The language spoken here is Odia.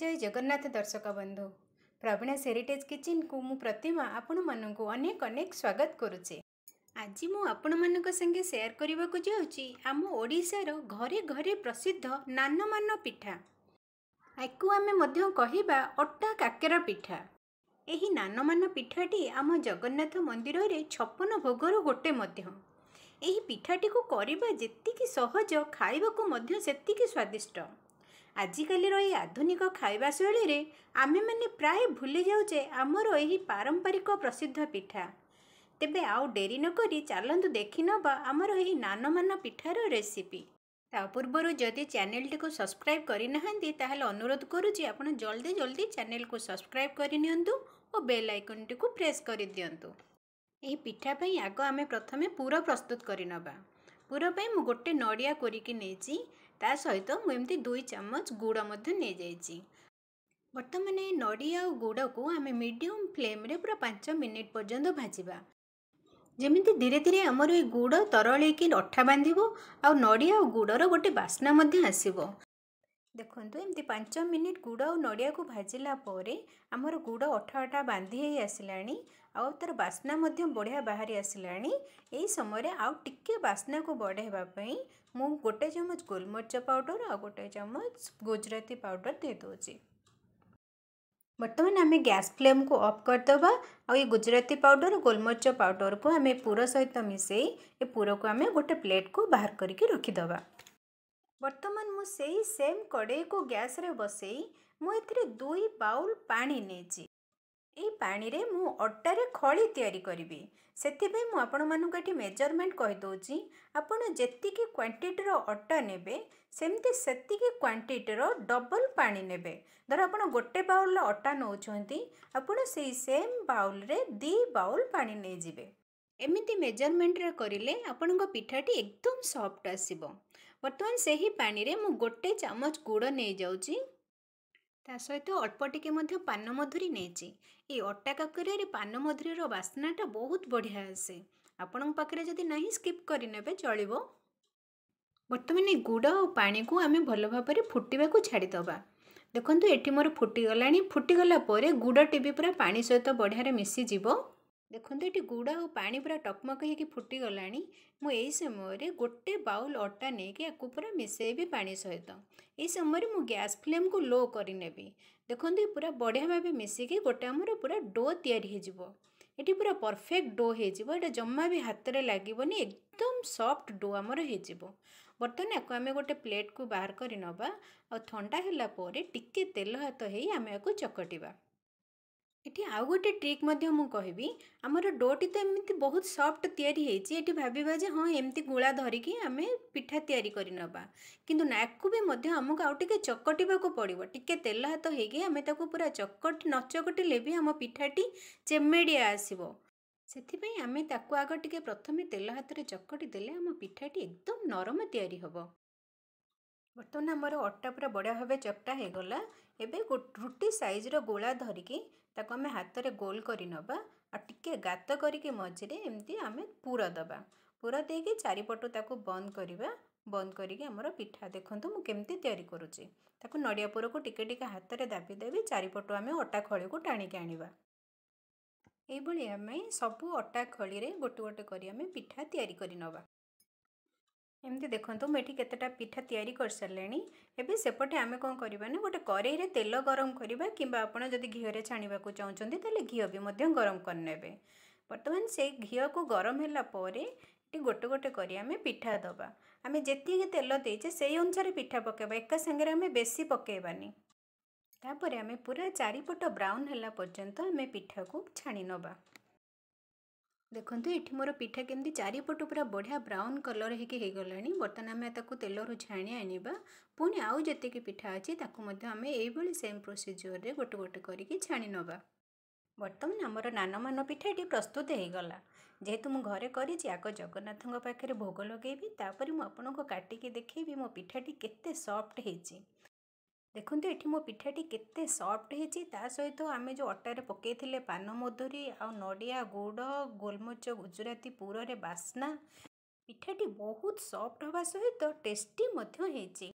ଜୟ ଜଗନ୍ନାଥ ଦର୍ଶକ ବନ୍ଧୁ ପ୍ରବୀଣା ହେରିଟେଜ୍ କିଚେନ୍କୁ ମୁଁ ପ୍ରତିମା ଆପଣମାନଙ୍କୁ ଅନେକ ଅନେକ ସ୍ୱାଗତ କରୁଛି ଆଜି ମୁଁ ଆପଣମାନଙ୍କ ସାଙ୍ଗେ ସେୟାର କରିବାକୁ ଯାଉଛି ଆମ ଓଡ଼ିଶାର ଘରେ ଘରେ ପ୍ରସିଦ୍ଧ ନାନମାନ ପିଠା ଆକୁ ଆମେ ମଧ୍ୟ କହିବା ଅଟା କାକେରା ପିଠା ଏହି ନାନମାନ ପିଠାଟି ଆମ ଜଗନ୍ନାଥ ମନ୍ଦିରରେ ଛପନ ଭୋଗର ଗୋଟେ ମଧ୍ୟ ଏହି ପିଠାଟିକୁ କରିବା ଯେତିକି ସହଜ ଖାଇବାକୁ ମଧ୍ୟ ସେତିକି ସ୍ୱାଦିଷ୍ଟ ଆଜିକାଲିର ଏହି ଆଧୁନିକ ଖାଇବା ଶୈଳୀରେ ଆମେମାନେ ପ୍ରାୟ ଭୁଲି ଯାଉଛେ ଆମର ଏହି ପାରମ୍ପରିକ ପ୍ରସିଦ୍ଧ ପିଠା ତେବେ ଆଉ ଡେରି ନକରି ଚାଲନ୍ତୁ ଦେଖିନେବା ଆମର ଏହି ନାନମାନ ପିଠାର ରେସିପି ତା ପୂର୍ବରୁ ଯଦି ଚ୍ୟାନେଲଟିକୁ ସବସ୍କ୍ରାଇବ୍ କରିନାହାନ୍ତି ତାହେଲେ ଅନୁରୋଧ କରୁଛି ଆପଣ ଜଲ୍ଦି ଜଲ୍ଦି ଚ୍ୟାନେଲକୁ ସବସ୍କ୍ରାଇବ୍ କରିନିଅନ୍ତୁ ଓ ବେଲ୍ ଆଇକନ୍ଟିକୁ ପ୍ରେସ୍ କରିଦିଅନ୍ତୁ ଏହି ପିଠା ପାଇଁ ଆଗ ଆମେ ପ୍ରଥମେ ପୁର ପ୍ରସ୍ତୁତ କରିନେବା ପୁରା ପାଇଁ ମୁଁ ଗୋଟେ ନଡ଼ିଆ କରିକି ନେଇଛି ତା ସହିତ ମୁଁ ଏମିତି ଦୁଇ ଚାମଚ ଗୁଡ଼ ମଧ୍ୟ ନେଇଯାଇଛି ବର୍ତ୍ତମାନ ଏଇ ନଡ଼ିଆ ଆଉ ଗୁଡ଼କୁ ଆମେ ମିଡ଼ିୟମ୍ ଫ୍ଲେମ୍ରେ ପୁରା ପାଞ୍ଚ ମିନିଟ୍ ପର୍ଯ୍ୟନ୍ତ ଭାଜିବା ଯେମିତି ଧୀରେ ଧୀରେ ଆମର ଏଇ ଗୁଡ଼ ତରଳେଇକି ଅଠା ବାନ୍ଧିବ ଆଉ ନଡ଼ିଆ ଆଉ ଗୁଡ଼ର ଗୋଟେ ବାସ୍ନା ମଧ୍ୟ ଆସିବ ଦେଖନ୍ତୁ ଏମିତି ପାଞ୍ଚ ମିନିଟ୍ ଗୁଡ଼ ଆଉ ନଡ଼ିଆକୁ ଭାଜିଲା ପରେ ଆମର ଗୁଡ଼ ଅଠା ଅଠା ବାନ୍ଧି ହେଇ ଆସିଲାଣି ଆଉ ତା'ର ବାସ୍ନା ମଧ୍ୟ ବଢ଼ିଆ ବାହାରି ଆସିଲାଣି ଏହି ସମୟରେ ଆଉ ଟିକିଏ ବାସ୍ନାକୁ ବଢ଼ାଇବା ପାଇଁ ମୁଁ ଗୋଟେ ଚାମଚ ଗୋଲମରିଚ ପାଉଡ଼ର ଆଉ ଗୋଟେ ଚାମଚ ଗୁଜୁରାତି ପାଉଡ଼ର ଦେଇଦେଉଛି ବର୍ତ୍ତମାନ ଆମେ ଗ୍ୟାସ୍ ଫ୍ଲେମ୍କୁ ଅଫ୍ କରିଦେବା ଆଉ ଏ ଗୁଜୁରାତି ପାଉଡ଼ର ଗୋଲମରିଚ ପାଉଡ଼ରକୁ ଆମେ ପୁର ସହିତ ମିଶାଇ ଏ ପୁରକୁ ଆମେ ଗୋଟେ ପ୍ଲେଟ୍କୁ ବାହାର କରିକି ରଖିଦେବା ବର୍ତ୍ତମାନ ମୁଁ ସେଇ ସେମ୍ କଡ଼େଇକୁ ଗ୍ୟାସ୍ରେ ବସେଇ ମୁଁ ଏଥିରେ ଦୁଇ ବାଉଲ୍ ପାଣି ନେଇଛି ଏଇ ପାଣିରେ ମୁଁ ଅଟାରେ ଖଳି ତିଆରି କରିବି ସେଥିପାଇଁ ମୁଁ ଆପଣମାନଙ୍କୁ ଏଠି ମେଜରମେଣ୍ଟ କହିଦେଉଛି ଆପଣ ଯେତିକି କ୍ୱାଣ୍ଟିଟିର ଅଟା ନେବେ ସେମିତି ସେତିକି କ୍ୱାଣ୍ଟିଟିର ଡବଲ୍ ପାଣି ନେବେ ଧର ଆପଣ ଗୋଟେ ବାଉଲ୍ର ଅଟା ନେଉଛନ୍ତି ଆପଣ ସେଇ ସେମ୍ ବାଉଲ୍ରେ ଦୁଇ ବାଉଲ୍ ପାଣି ନେଇଯିବେ ଏମିତି ମେଜରମେଣ୍ଟରେ କରିଲେ ଆପଣଙ୍କ ପିଠାଟି ଏକଦମ୍ ସଫ୍ଟ ଆସିବ ବର୍ତ୍ତମାନ ସେହି ପାଣିରେ ମୁଁ ଗୋଟେ ଚାମଚ ଗୁଡ଼ ନେଇଯାଉଛି ତା ସହିତ ଅଳ୍ପ ଟିକେ ମଧ୍ୟ ପାନ ମଧୁରୀ ନେଇଛି ଏଇ ଅଟା କାକରିଆରେ ପାନ ମଧୁରୀର ବାସ୍ନାଟା ବହୁତ ବଢ଼ିଆ ଆସେ ଆପଣଙ୍କ ପାଖରେ ଯଦି ନାହିଁ ସ୍କିପ୍ କରିନେବେ ଚଳିବ ବର୍ତ୍ତମାନ ଏ ଗୁଡ଼ ଆଉ ପାଣିକୁ ଆମେ ଭଲ ଭାବରେ ଫୁଟିବାକୁ ଛାଡ଼ିଦେବା ଦେଖନ୍ତୁ ଏଠି ମୋର ଫୁଟିଗଲାଣି ଫୁଟିଗଲା ପରେ ଗୁଡ଼ଟି ବି ପୁରା ପାଣି ସହିତ ବଢ଼ିଆରେ ମିଶିଯିବ ଦେଖନ୍ତୁ ଏଠି ଗୁଡ଼ ଆଉ ପାଣି ପୁରା ଟକମକ ହେଇକି ଫୁଟିଗଲାଣି ମୁଁ ଏହି ସମୟରେ ଗୋଟେ ବାଉଲ୍ ଅଟା ନେଇକି ଆକୁ ପୁରା ମିଶାଇବି ପାଣି ସହିତ ଏଇ ସମୟରେ ମୁଁ ଗ୍ୟାସ୍ ଫ୍ଲେମ୍କୁ ଲୋ କରିନେବି ଦେଖନ୍ତୁ ଏ ପୁରା ବଢ଼ିଆ ଭାବେ ମିଶିକି ଗୋଟେ ଆମର ପୁରା ଡୋ ତିଆରି ହୋଇଯିବ ଏଠି ପୁରା ପରଫେକ୍ଟ ଡୋ ହେଇଯିବ ଏଇଟା ଜମା ବି ହାତରେ ଲାଗିବନି ଏକଦମ ସଫ୍ଟ ଡୋ ଆମର ହେଇଯିବ ବର୍ତ୍ତମାନ ୟାକୁ ଆମେ ଗୋଟେ ପ୍ଲେଟ୍କୁ ବାହାର କରିନେବା ଆଉ ଥଣ୍ଡା ହେଲା ପରେ ଟିକେ ତେଲ ହାତ ହେଇ ଆମେ ୟାକୁ ଚକଟିବା ଏଠି ଆଉ ଗୋଟେ ଟ୍ରିକ୍ ମଧ୍ୟ ମୁଁ କହିବି ଆମର ଡୋଟି ତ ଏମିତି ବହୁତ ସଫ୍ଟ ତିଆରି ହେଇଛି ଏଠି ଭାବିବା ଯେ ହଁ ଏମିତି ଗୁଳା ଧରିକି ଆମେ ପିଠା ତିଆରି କରିନେବା କିନ୍ତୁ ନାକୁ ବି ମଧ୍ୟ ଆମକୁ ଆଉ ଟିକିଏ ଚକଟିବାକୁ ପଡ଼ିବ ଟିକିଏ ତେଲ ହାତ ହେଇକି ଆମେ ତାକୁ ପୁରା ଚକଟ ନ ଚକଟିଲେ ବି ଆମ ପିଠାଟି ଚେମେଡ଼ିଆ ଆସିବ ସେଥିପାଇଁ ଆମେ ତାକୁ ଆଗ ଟିକେ ପ୍ରଥମେ ତେଲ ହାତରେ ଚକଟି ଦେଲେ ଆମ ପିଠାଟି ଏକଦମ ନରମ ତିଆରି ହେବ ବର୍ତ୍ତମାନ ଆମର ଅଟା ପୁରା ବଢ଼ିଆ ଭାବେ ଚକଟା ହେଇଗଲା ଏବେ ରୁଟି ସାଇଜ୍ର ଗୋଳା ଧରିକି ତାକୁ ଆମେ ହାତରେ ଗୋଲ କରିନେବା ଆଉ ଟିକିଏ ଗାତ କରିକି ମଝିରେ ଏମିତି ଆମେ ପୁର ଦେବା ପୁର ଦେଇକି ଚାରିପଟୁ ତାକୁ ବନ୍ଦ କରିବା ବନ୍ଦ କରିକି ଆମର ପିଠା ଦେଖନ୍ତୁ ମୁଁ କେମିତି ତିଆରି କରୁଛି ତାକୁ ନଡ଼ିଆ ପୁରକୁ ଟିକେ ଟିକେ ହାତରେ ଦାବି ଦେବି ଚାରିପଟୁ ଆମେ ଅଟା ଖଳିକୁ ଟାଣିକି ଆଣିବା ଏଇଭଳି ଆମେ ସବୁ ଅଟା ଖଳିରେ ଗୋଟେ ଗୋଟେ କରି ଆମେ ପିଠା ତିଆରି କରିନେବା ଏମିତି ଦେଖନ୍ତୁ ମୁଁ ଏଠି କେତେଟା ପିଠା ତିଆରି କରିସାରିଲେଣି ଏବେ ସେପଟେ ଆମେ କ'ଣ କରିବା ନା ଗୋଟେ କରେଇରେ ତେଲ ଗରମ କରିବା କିମ୍ବା ଆପଣ ଯଦି ଘିଅରେ ଛାଣିବାକୁ ଚାହୁଁଛନ୍ତି ତାହେଲେ ଘିଅ ବି ମଧ୍ୟ ଗରମ କରିନେବେ ବର୍ତ୍ତମାନ ସେଇ ଘିଅକୁ ଗରମ ହେଲା ପରେ ଏଠି ଗୋଟେ ଗୋଟେ କରି ଆମେ ପିଠା ଦେବା ଆମେ ଯେତିକି ତେଲ ଦେଇଛେ ସେଇ ଅନୁସାରେ ପିଠା ପକାଇବା ଏକା ସାଙ୍ଗରେ ଆମେ ବେଶୀ ପକାଇବାନି ତାପରେ ଆମେ ପୁରା ଚାରିପଟ ବ୍ରାଉନ୍ ହେଲା ପର୍ଯ୍ୟନ୍ତ ଆମେ ପିଠାକୁ ଛାଣି ନେବା ଦେଖନ୍ତୁ ଏଠି ମୋର ପିଠା କେମିତି ଚାରିପଟୁ ପୁରା ବଢ଼ିଆ ବ୍ରାଉନ୍ କଲର୍ ହେଇକି ହେଇଗଲାଣି ବର୍ତ୍ତମାନ ଆମେ ତାକୁ ତେଲରୁ ଛାଣି ଆଣିବା ପୁଣି ଆଉ ଯେତିକି ପିଠା ଅଛି ତାକୁ ମଧ୍ୟ ଆମେ ଏଇଭଳି ସେମ୍ ପ୍ରୋସିଜିଓରରେ ଗୋଟେ ଗୋଟେ କରିକି ଛାଣି ନେବା ବର୍ତ୍ତମାନ ଆମର ନାନମାନ ପିଠା ଏଠି ପ୍ରସ୍ତୁତ ହେଇଗଲା ଯେହେତୁ ମୁଁ ଘରେ କରିଛି ଆଗ ଜଗନ୍ନାଥଙ୍କ ପାଖରେ ଭୋଗ ଲଗେଇବି ତାପରେ ମୁଁ ଆପଣଙ୍କୁ କାଟିକି ଦେଖେଇବି ମୋ ପିଠାଟି କେତେ ସଫ୍ଟ ହେଇଛି ଦେଖନ୍ତୁ ଏଠି ମୋ ପିଠାଟି କେତେ ସଫ୍ଟ ହେଇଛି ତା ସହିତ ଆମେ ଯେଉଁ ଅଟାରେ ପକେଇଥିଲେ ପାନ ମଧୁରୀ ଆଉ ନଡ଼ିଆ ଗୁଡ଼ ଗୋଲମରିଚ ଗୁଜୁରାତି ପୁରରେ ବାସ୍ନା ପିଠାଟି ବହୁତ ସଫ୍ଟ ହେବା ସହିତ ଟେଷ୍ଟି ମଧ୍ୟ ହେଇଛି